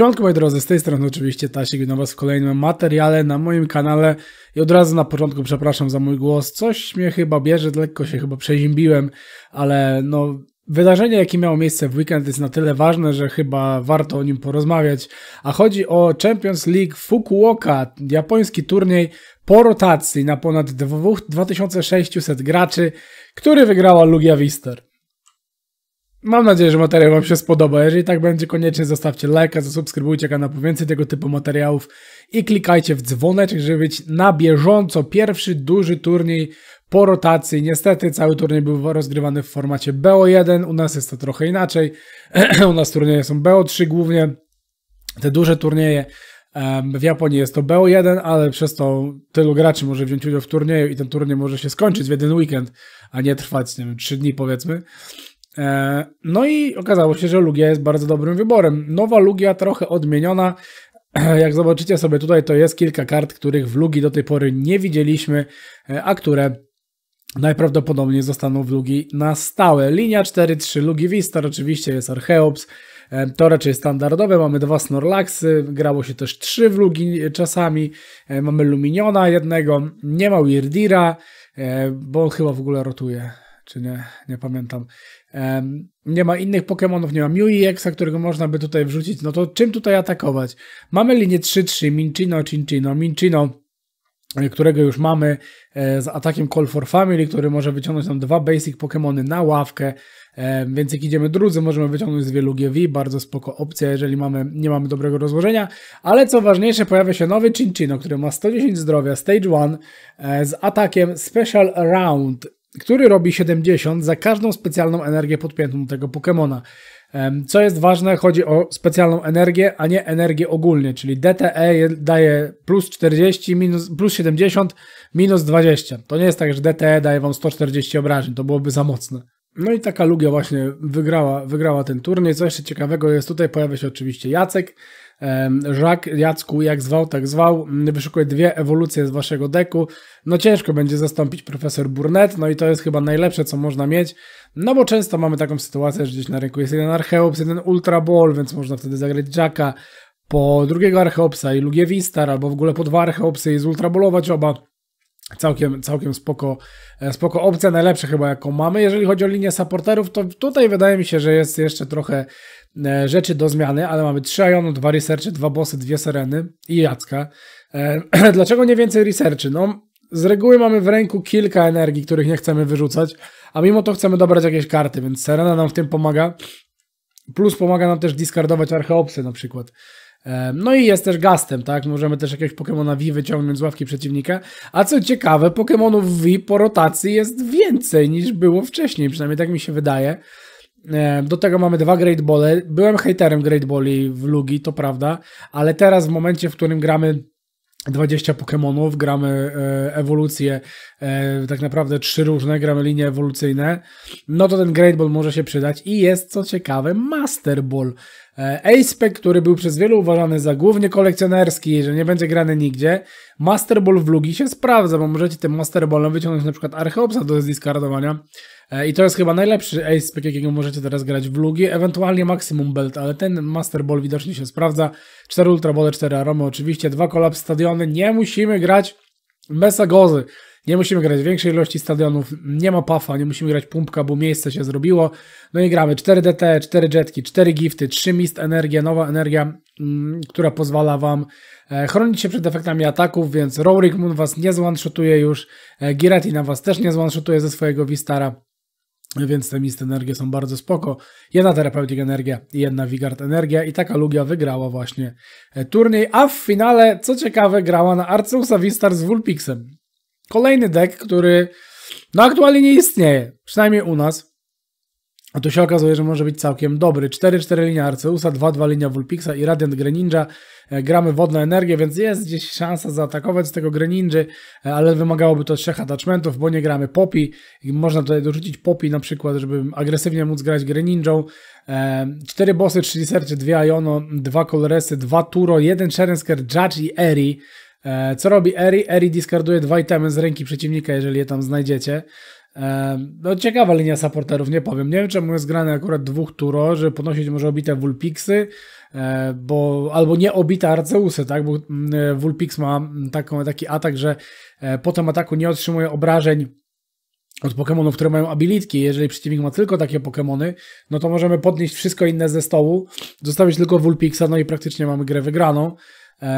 Siemanko moi drodzy, z tej strony oczywiście Tasik, witam was w kolejnym materiale na moim kanale i od razu na początku przepraszam za mój głos, coś mnie chyba bierze, lekko się chyba przeziębiłem, ale no Wydarzenie, jakie miało miejsce w weekend, jest na tyle ważne, że chyba warto o nim porozmawiać. A chodzi o Champions League Fukuoka, japoński turniej po rotacji na ponad 2600 graczy, który wygrała Lugia Wister. Mam nadzieję, że materiał Wam się spodoba. Jeżeli tak będzie, koniecznie zostawcie lajka, zasubskrybujcie kanał po więcej tego typu materiałów i klikajcie w dzwoneczek, żeby być na bieżąco. Pierwszy duży turniej po rotacji. Niestety cały turniej był rozgrywany w formacie BO1, u nas jest to trochę inaczej. u nas turnieje są BO3 głównie, te duże turnieje. W Japonii jest to BO1, ale przez to tylu graczy może wziąć udział w turnieju i ten turniej może się skończyć w jeden weekend, a nie trwać, nie wiem, 3 dni powiedzmy. E, no i okazało się, że Lugia jest bardzo dobrym wyborem. Nowa Lugia trochę odmieniona. Jak zobaczycie sobie tutaj, to jest kilka kart, których w Lugi do tej pory nie widzieliśmy, e, a które najprawdopodobniej zostaną w Lugi na stałe. Linia 4-3 Lugi Vistar oczywiście jest Archeops, e, to raczej standardowe, mamy dwa Snorlaxy, grało się też trzy wlugi czasami, mamy Luminiona jednego, nie ma Weirdira, bo on chyba w ogóle rotuje, czy nie, nie pamiętam nie ma innych Pokémonów, nie ma Mew i którego można by tutaj wrzucić, no to czym tutaj atakować? Mamy linię 3-3, Minchino, Chinchino, Minchino e, którego już mamy e, z atakiem Call for Family, który może wyciągnąć nam dwa basic Pokémony na ławkę, więc jak idziemy drudzy, możemy wyciągnąć z wielu GV, bardzo spoko opcja, jeżeli mamy, nie mamy dobrego rozłożenia, ale co ważniejsze, pojawia się nowy Chinchino, który ma 110 zdrowia, Stage 1, e, z atakiem Special Round, który robi 70 za każdą specjalną energię podpiętą do tego Pokémona. Co jest ważne, chodzi o specjalną energię, a nie energię ogólnie, czyli DTE daje plus 40, minus, plus 70, minus 20. To nie jest tak, że DTE daje wam 140 obrażeń, to byłoby za mocne. No i taka Lugia właśnie wygrała, wygrała ten turniej. Co jeszcze ciekawego jest, tutaj pojawia się oczywiście Jacek, Jacques, Jacku, jak zwał, tak zwał, wyszukuj dwie ewolucje z waszego deku. No ciężko będzie zastąpić profesor Burnett, no i to jest chyba najlepsze, co można mieć, no bo często mamy taką sytuację, że gdzieś na rynku jest jeden Archeops, jeden Ultra Ball, więc można wtedy zagrać Jacka, po drugiego Archeopsa i Lugiewista, albo w ogóle po dwa Archeopsy i zultrabolować oba. Całkiem, całkiem spoko, e, spoko opcja, najlepsza chyba jaką mamy. Jeżeli chodzi o linię supporterów, to tutaj wydaje mi się, że jest jeszcze trochę e, rzeczy do zmiany, ale mamy 3 Ionu, 2 Researchy, 2 Bossy, 2 Sereny i Jacka. E, dlaczego nie więcej Researchy? No, z reguły mamy w ręku kilka energii, których nie chcemy wyrzucać, a mimo to chcemy dobrać jakieś karty, więc Serena nam w tym pomaga. Plus pomaga nam też discardować archeopsy na przykład. E, no i jest też gastem, tak? Możemy też jakiegoś Pokemona V wyciągnąć z ławki przeciwnika. A co ciekawe, Pokemonów V po rotacji jest więcej niż było wcześniej, przynajmniej tak mi się wydaje. E, do tego mamy dwa Great Bole. Byłem haterem Great Boli w Lugi, to prawda, ale teraz w momencie, w którym gramy 20 Pokemonów, gramy e, ewolucję, e, tak naprawdę trzy różne, gramy linie ewolucyjne, no to ten Great Ball może się przydać i jest, co ciekawe, Master Ball. E, Aspec, który był przez wielu uważany za głównie kolekcjonerski, że nie będzie grany nigdzie, Master Ball w Lugi się sprawdza, bo możecie tym Master Ballem wyciągnąć na przykład Archeopsa do zdiskardowania. E, i to jest chyba najlepszy Aspec, jakiego możecie teraz grać w Lugi, ewentualnie Maximum Belt, ale ten Master Ball widocznie się sprawdza, 4 Ultra Ball, 4 Aromy oczywiście, dwa kolaps Stadiony, nie musimy grać Mesa Gozy. Nie musimy grać w większej ilości stadionów, nie ma pafa, nie musimy grać pumpka, bo miejsce się zrobiło. No i gramy 4 DT, 4 jetki, 4 gifty, 3 mist energia, nowa energia, mm, która pozwala Wam e, chronić się przed efektami ataków, więc Rorik Moon Was nie zone-shotuje już, e, Giretti na Was też nie zone-shotuje ze swojego Vistara. Więc te mist energie są bardzo spoko. Jedna Therapeutic Energia i jedna Vigard Energia i taka Lugia wygrała właśnie e, turniej, a w finale, co ciekawe, grała na Arceusa Vistar z Vulpixem. Kolejny deck, który no aktualnie nie istnieje, przynajmniej u nas. A tu się okazuje, że może być całkiem dobry. 4-4 linia Arceusa, 2-2 linia Vulpixa i Radiant Greninja. E, gramy wodną energię, więc jest gdzieś szansa zaatakować z tego Greninja, e, ale wymagałoby to trzech attachmentów, bo nie gramy Popi. Można tutaj dorzucić Popi na przykład, żeby agresywnie móc grać Greninją. 4 e, bossy, 3 serce, 2 Iono, 2 Coloresy, 2 Turo, 1 Cherensker, Judge i Eri. E, co robi Eri? Eri discarduje dwa itemy z ręki przeciwnika, jeżeli je tam znajdziecie. E, no ciekawa linia supporterów, nie powiem. Nie wiem czemu jest grane akurat dwóch turo, że podnosić może obite Vulpixy, e, bo, albo nie obite Arceusy, tak? Bo Vulpix mm, ma mm, taką, taki atak, że po tym ataku nie otrzymuje obrażeń od Pokémonów, które mają abilitki. Jeżeli przeciwnik ma tylko takie Pokémony, no to możemy podnieść wszystko inne ze stołu, zostawić tylko Vulpixa, no i praktycznie mamy grę wygraną.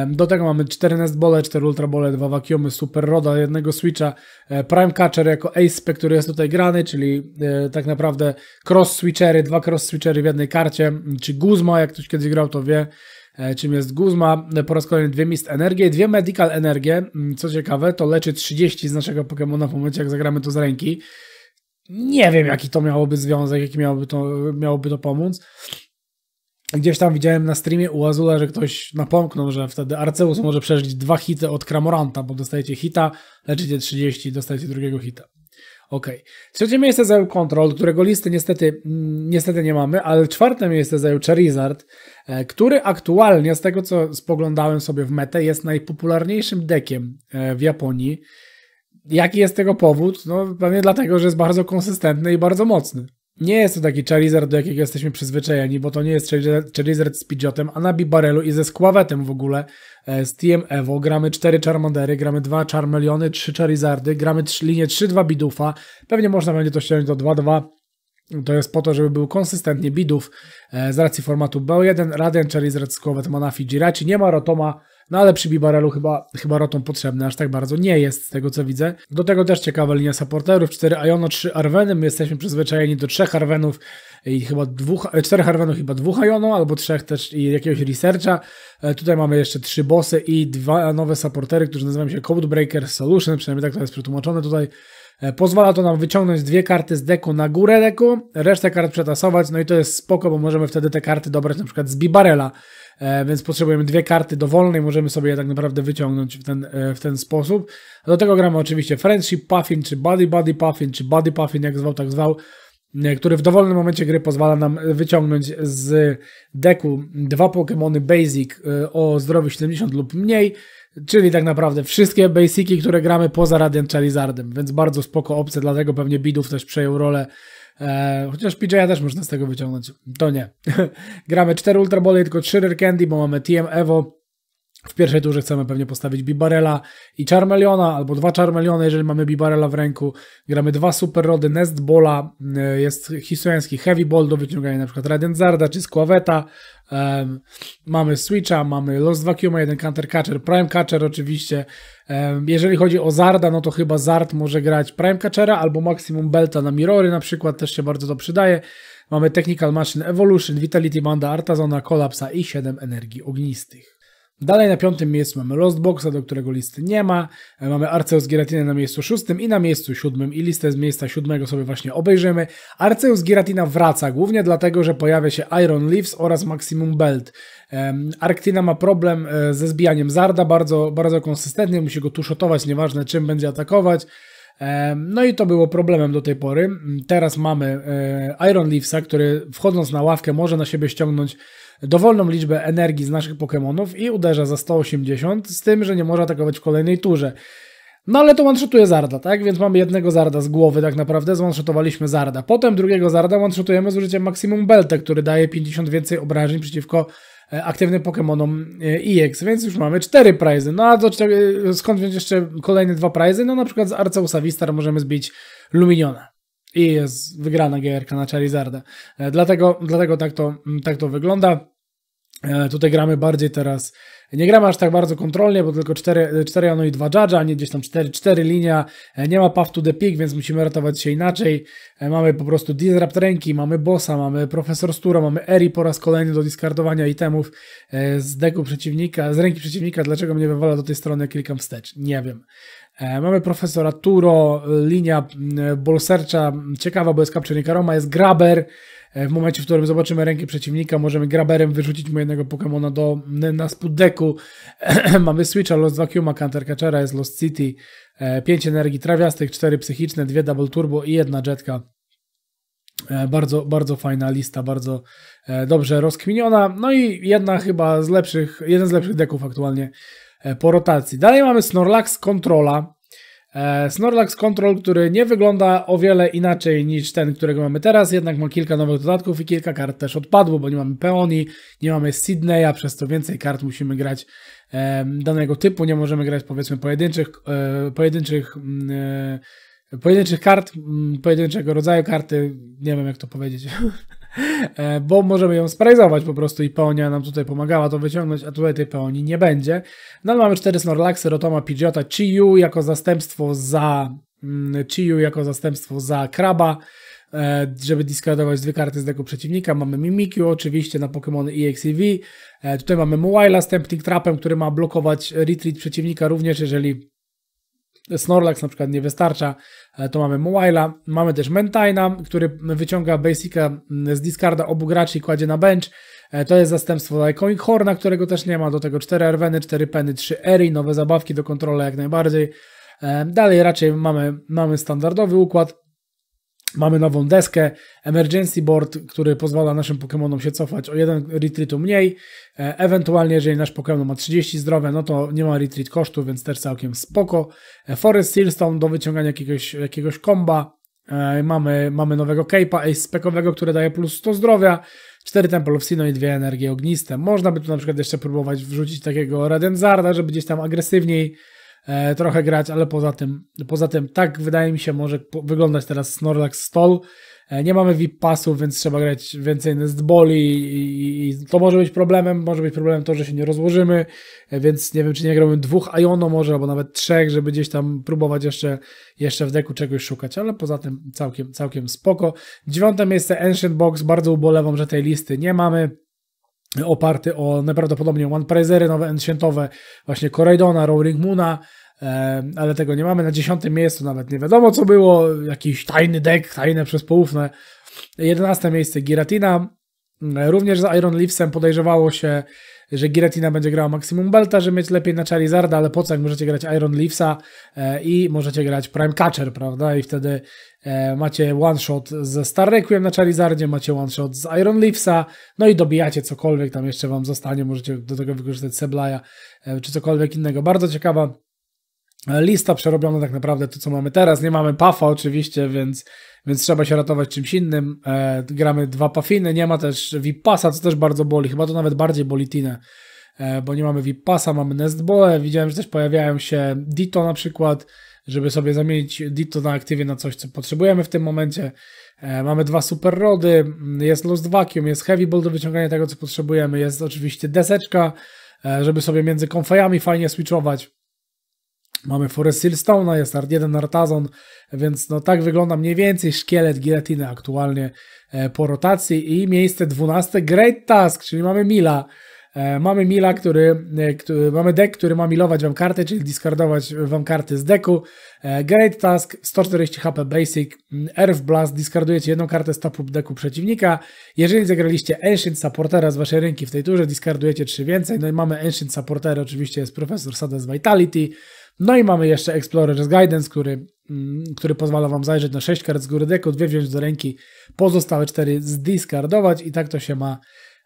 Do tego mamy 4 Nest Bole, 4 Ultra Bole, 2 Vacuumy, Super Roda, jednego Switcha, e, Prime Catcher jako Ace, który jest tutaj grany, czyli e, tak naprawdę cross switchery, dwa cross switchery w jednej karcie, czy Guzma, jak ktoś kiedyś grał, to wie e, czym jest Guzma. Po raz kolejny dwie Mist Energie, dwie Medical Energie. Mm, co ciekawe, to leczy 30 z naszego Pokémona w momencie, jak zagramy to z ręki. Nie wiem, jaki to miałoby związek, jaki miałoby to, miałoby to pomóc. Gdzieś tam widziałem na streamie u Azula, że ktoś napomknął, że wtedy Arceus może przeżyć dwa hity od Kramoranta, bo dostajecie hita, leczycie 30, dostajecie drugiego hita. Ok. Trzecie miejsce zajął Control, którego listy niestety, mm, niestety nie mamy, ale czwarte miejsce zajął Charizard, e, który aktualnie, z tego co spoglądałem sobie w metę, jest najpopularniejszym dekiem e, w Japonii. Jaki jest tego powód? No pewnie dlatego, że jest bardzo konsystentny i bardzo mocny nie jest to taki Charizard, do jakiego jesteśmy przyzwyczajeni, bo to nie jest Charizard z Pidgeotem, a na Bibarelu i ze Skławetem w ogóle, e, z TM Evo, gramy 4 Charmandery, gramy 2 Charmeleony, 3 Charizardy, gramy 3, linię 3-2 Bidufa, pewnie można będzie to ściągnąć do 2-2, to jest po to, żeby był konsystentnie Bidów e, z racji formatu B1, Raden, Charizard, Skławet, Manafi, Jirachi, nie ma Rotoma, no ale przy Bibarelu chyba, chyba Rotom potrzebny aż tak bardzo nie jest, z tego co widzę. Do tego też ciekawa linia supporterów, 4 Iono, 3 Arweny, my jesteśmy przyzwyczajeni do 3 Arwenów i chyba dwóch, 4 e, Arwenów, chyba 2 Iono, albo trzech też i jakiegoś researcha. E, tutaj mamy jeszcze trzy bossy i dwa nowe supportery, którzy nazywają się Codebreaker Solution, przynajmniej tak to jest przetłumaczone tutaj. E, pozwala to nam wyciągnąć dwie karty z deku na górę deku, resztę kart przetasować, no i to jest spoko, bo możemy wtedy te karty dobrać na przykład z Bibarela, E, więc potrzebujemy dwie karty dowolnej, możemy sobie je tak naprawdę wyciągnąć w ten, e, w ten sposób. Do tego gramy oczywiście Friendship Puffin, czy Buddy Buddy Puffin, czy Buddy Puffin, jak zwał, tak zwał, e, który w dowolnym momencie gry pozwala nam wyciągnąć z deku dwa Pokémony Basic o zdrowiu 70 lub mniej, czyli tak naprawdę wszystkie Basiki, które gramy poza Radiant Charizardem, więc bardzo spoko opcja, dlatego pewnie Bidów też przejął rolę E, chociaż PJ'a też można z tego wyciągnąć. To nie. Gramy 4 Ultra Bole, tylko 3 Rare Candy, bo mamy TM Evo, w pierwszej turze chcemy pewnie postawić Bibarela i Charmeliona, albo dwa Charmeleony, jeżeli mamy Bibarela w ręku. Gramy dwa super rody, Nest Bola, y, jest hiszpański Heavy Ball do wyciągania np. Zarda czy Skławeta. Um, mamy Switcha, mamy Lost Vacuum, jeden Counter Catcher, Prime Catcher oczywiście. Um, jeżeli chodzi o Zarda, no to chyba Zard może grać Prime Catchera albo Maximum Belta na Mirory na przykład, też się bardzo to przydaje. Mamy Technical Machine Evolution, Vitality Manda, Artazona, Kolapsa i 7 energii ognistych. Dalej na piątym miejscu mamy Lost Boxa, do którego listy nie ma. E, mamy Arceus Giratina na miejscu szóstym i na miejscu siódmym i listę z miejsca siódmego sobie właśnie obejrzymy. Arceus Giratina wraca, głównie dlatego, że pojawia się Iron Leaves oraz Maximum Belt. Arctina ma problem e, ze zbijaniem Zarda, bardzo, bardzo konsystentnie, musi go tuszotować, nieważne czym będzie atakować. No i to było problemem do tej pory. Teraz mamy e, Iron Leavesa, który wchodząc na ławkę może na siebie ściągnąć dowolną liczbę energii z naszych Pokémonów i uderza za 180, z tym, że nie może atakować w kolejnej turze. No ale to one Zarda, tak? Więc mamy jednego Zarda z głowy tak naprawdę, zone Zarda. Potem drugiego Zarda one z użyciem Maximum Belta, który daje 50 więcej obrażeń przeciwko e, aktywnym Pokémonom EX, e więc już mamy 4 prizy. No a do, skąd wziąć jeszcze kolejne dwa prizy? No na przykład z Arceusa Vistar możemy zbić Luminiona i jest wygrana gierka na Charizarda. E, dlatego, dlatego tak, to, mm, tak to wygląda. E, tutaj gramy bardziej teraz, nie gramy aż tak bardzo kontrolnie, bo tylko 4, 4 e, ano i 2 Jaja, a nie gdzieś tam 4, 4 linia, nie ma path to the peak, więc musimy ratować się inaczej. Mamy po prostu disrupt ręki, mamy bossa, mamy profesor Stura, mamy Eri po raz kolejny do discardowania itemów z deku przeciwnika, z ręki przeciwnika, dlaczego mnie wywala do tej strony, klikam wstecz, nie wiem. E, mamy profesora Turo, linia Bolsercza, ciekawa, bo jest kapczernika Roma, jest Graber. E, w momencie, w którym zobaczymy rękę przeciwnika, możemy Graberem wyrzucić mu jednego Pokémona do, na spód deku. Mamy Switcha, Lost Vacuuma, Counter Catchera, jest Lost City, 5 e, energii trawiastych, 4 psychiczne, 2 Double Turbo i jedna Jetka. Bardzo, bardzo fajna lista, bardzo dobrze rozkminiona. No i jedna chyba z lepszych, jeden z lepszych deków aktualnie E, po rotacji. Dalej mamy Snorlax Controla. E, Snorlax Control, który nie wygląda o wiele inaczej niż ten, którego mamy teraz, jednak ma kilka nowych dodatków i kilka kart też odpadło, bo nie mamy Peony, nie mamy Sydney, a przez to więcej kart musimy grać e, danego typu, nie możemy grać powiedzmy pojedynczych, pojedynczych mm, pojedynczych kart, mm, pojedynczego rodzaju karty, nie wiem jak to powiedzieć. E, bo możemy ją sprajzować po prostu i Peonia nam tutaj pomagała to wyciągnąć, a tutaj tej Peoni nie będzie. No ale mamy cztery Snorlaxy, Rotoma, Pidgeota, Chiyu jako zastępstwo za... Mm, Chiyu jako zastępstwo za Kraba, e, żeby diskardować dwie karty z deku przeciwnika. Mamy Mimikyu oczywiście na Pokémon EXEV. Tutaj mamy Muwaila z Tempting Trapem, który ma blokować retreat przeciwnika również, jeżeli Snorlax na przykład nie wystarcza, e, to mamy Mowaila, mamy też Mentina, który wyciąga Basica z discarda obu graczy i kładzie na bench, e, to jest zastępstwo dla Iconic Horna, którego też nie ma, do tego 4 Erweny, 4 Penny, 3 Eri, nowe zabawki do kontroli jak najbardziej, e, dalej raczej mamy, mamy standardowy układ, Mamy nową deskę, emergency board, który pozwala naszym Pokémonom się cofać o jeden retreatu mniej. E, ewentualnie, jeżeli nasz Pokémon ma 30 zdrowia, no to nie ma retreat kosztu, więc też całkiem spoko. E, Forest Sealstone do wyciągania jakiegoś, jakiegoś komba. E, mamy, mamy nowego Cape'a, Ace Spekowego, który daje plus 100 zdrowia, 4 Temple of Sino i 2 energie ogniste. Można by tu na przykład jeszcze próbować wrzucić takiego Redenzarda, żeby gdzieś tam agresywniej E, trochę grać, ale poza tym, poza tym tak wydaje mi się może wyglądać teraz Snorlax Stol. E, nie mamy VIP pasów, więc trzeba grać więcej Nestboli i, i to może być problemem, może być problemem to, że się nie rozłożymy, e, więc nie wiem, czy nie grałbym dwóch Iono może, albo nawet trzech, żeby gdzieś tam próbować jeszcze, jeszcze w deku czegoś szukać, ale poza tym całkiem, całkiem spoko. Dziewiąte miejsce Ancient Box, bardzo ubolewam, że tej listy nie mamy oparty o najprawdopodobniej OnePrizery nowe enchantowe, właśnie Corridona, Rolling Moona, ale tego nie mamy. Na dziesiątym miejscu nawet nie wiadomo co było, jakiś tajny deck, tajne przez poufne. 11 miejsce Giratina, Również z Iron Leafsem podejrzewało się, że Giratina będzie grała Maximum Belta, że mieć lepiej na Charizarda, ale po co, jak możecie grać Iron Leafsa e, i możecie grać Prime Catcher, prawda? I wtedy e, macie one shot ze Star Requiem na Charizardzie, macie one shot z Iron Leafsa, no i dobijacie cokolwiek tam jeszcze wam zostanie, możecie do tego wykorzystać Seblaja e, czy cokolwiek innego. Bardzo ciekawa E, lista przerobiona tak naprawdę to, co mamy teraz. Nie mamy pafa oczywiście, więc, więc trzeba się ratować czymś innym. E, gramy dwa pafiny, nie ma też VIP-pasa, co też bardzo boli. Chyba to nawet bardziej boli Tinę, e, bo nie mamy VIP-pasa, mamy Nestbole. Widziałem, że też pojawiają się Dito na przykład, żeby sobie zamienić Dito na aktywie na coś, co potrzebujemy w tym momencie. E, mamy dwa super rody, mm, jest Lost Vacuum, jest Heavy Ball do wyciągania tego, co potrzebujemy, jest oczywiście deseczka, e, żeby sobie między konfajami fajnie switchować. Mamy Forest Hillstone'a, jest Art 1 Artazon, więc no tak wygląda mniej więcej szkielet Giratiny aktualnie e, po rotacji i miejsce 12 Great Task, czyli mamy Mila. E, mamy Mila, który, e, który, mamy deck, który ma milować wam karty, czyli discardować wam karty z deku. Great Task, 140 HP Basic, mm, Earth Blast, discardujecie jedną kartę z topu deku przeciwnika. Jeżeli zagraliście Ancient Supportera z waszej ręki w tej turze, discardujecie trzy więcej. No i mamy Ancient Supportera, oczywiście jest Profesor Sada z Vitality. No i mamy jeszcze Explorer's Guidance, który, mm, który pozwala Wam zajrzeć na 6 kart z góry deku, dwie wziąć do ręki, pozostałe 4 zdiskardować i tak to się ma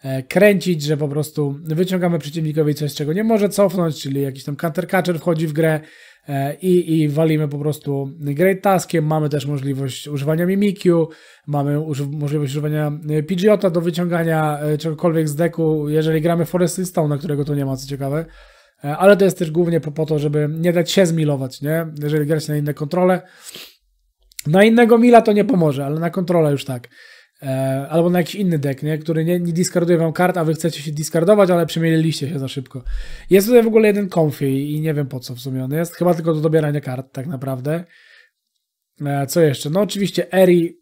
e, kręcić, że po prostu wyciągamy przeciwnikowi coś, czego nie może cofnąć, czyli jakiś tam countercatcher wchodzi w grę e, i, i walimy po prostu great taskiem, mamy też możliwość używania Mimikyu, mamy uż, możliwość używania e, Pidgeota do wyciągania czegokolwiek z deku, jeżeli gramy Forest Stone, na którego to nie ma, co ciekawe, E, ale to jest też głównie po, po to, żeby nie dać się zmilować, nie? Jeżeli grać na inne kontrole. Na innego mila to nie pomoże, ale na kontrolę już tak. E, albo na jakiś inny deck, nie? który nie, nie wam kart, a wy chcecie się discardować, ale przemieliliście się za szybko. Jest tutaj w ogóle jeden konfi i nie wiem po co w sumie on jest. Chyba tylko do dobierania kart tak naprawdę. E, co jeszcze? No oczywiście Eri,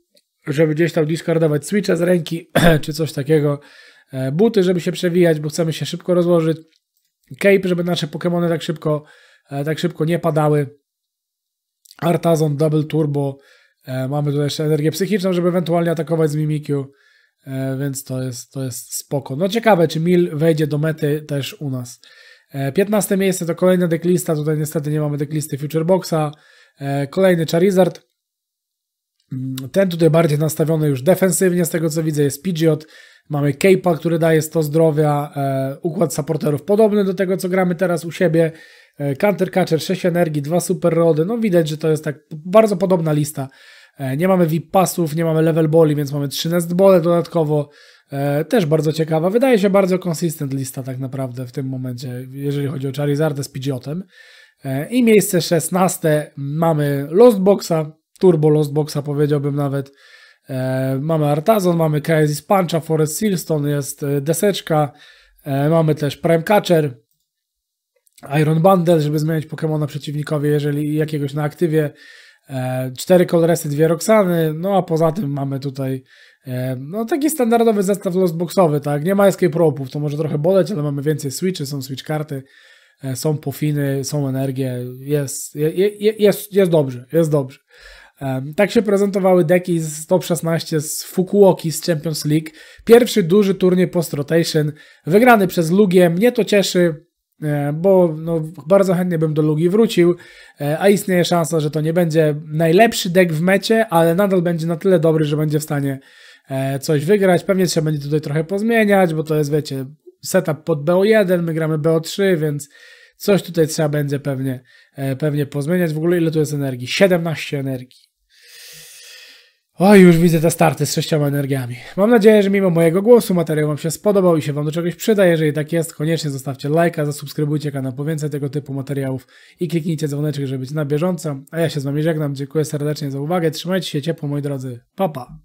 żeby gdzieś tam discardować, switcha z ręki czy coś takiego. E, buty, żeby się przewijać, bo chcemy się szybko rozłożyć Cape, żeby nasze Pokémony tak szybko, e, tak szybko nie padały. Artazon Double Turbo. E, mamy tutaj jeszcze energię psychiczną, żeby ewentualnie atakować z Mimikyu, e, więc to jest, to jest spoko. No ciekawe, czy Mil wejdzie do mety też u nas. 15 miejsce to kolejna deklista, tutaj niestety nie mamy deklisty Future Boxa. Kolejny Charizard. Mm, ten tutaj bardziej nastawiony już defensywnie, z tego co widzę, jest Pidgeot. Mamy Cape'a, który daje 100 zdrowia. E, układ supporterów podobny do tego, co gramy teraz u siebie. E, Counter Catcher, 6 energii, 2 super rody. No widać, że to jest tak bardzo podobna lista. E, nie mamy VIP pasów, nie mamy level boli, więc mamy 13 bole dodatkowo. E, też bardzo ciekawa. Wydaje się bardzo konsistent lista tak naprawdę w tym momencie, jeżeli chodzi o Charizardę z Pidgeotem. I miejsce 16 mamy Lost Boxa, turbo Lost Boxa powiedziałbym nawet. E, mamy Artazon, mamy Crisis Puncha, Forest Silston jest e, deseczka, e, mamy też Prime Catcher, Iron Bundle, żeby zmieniać Pokemona przeciwnikowi, jeżeli jakiegoś na aktywie. E, cztery koloresy, dwie Roxany, no a poza tym mamy tutaj e, no taki standardowy zestaw Lost Boxowy, tak? Nie ma escape rope'ów, to może trochę boleć, ale mamy więcej switchy, są switch karty, e, są pofiny, są energie, jest, je, je, jest, jest dobrze, jest dobrze. Tak się prezentowały deki z top 16 z Fukuoki z Champions League. Pierwszy duży turniej post-rotation, wygrany przez Lugię. Mnie to cieszy, e, bo no, bardzo chętnie bym do Lugi wrócił, e, a istnieje szansa, że to nie będzie najlepszy dek w mecie, ale nadal będzie na tyle dobry, że będzie w stanie e, coś wygrać. Pewnie trzeba będzie tutaj trochę pozmieniać, bo to jest, wiecie, setup pod BO1, my gramy BO3, więc Coś tutaj trzeba będzie pewnie, e, pewnie pozmieniać. W ogóle ile tu jest energii? 17 energii. Oj, już widzę te starty z sześcioma energiami. Mam nadzieję, że mimo mojego głosu materiał Wam się spodobał i się Wam do czegoś przyda. Jeżeli tak jest, koniecznie zostawcie lajka, zasubskrybujcie kanał po więcej tego typu materiałów i kliknijcie dzwoneczek, żeby być na bieżąco. A ja się z Wami żegnam. Dziękuję serdecznie za uwagę. Trzymajcie się ciepło, moi drodzy. Papa. Pa.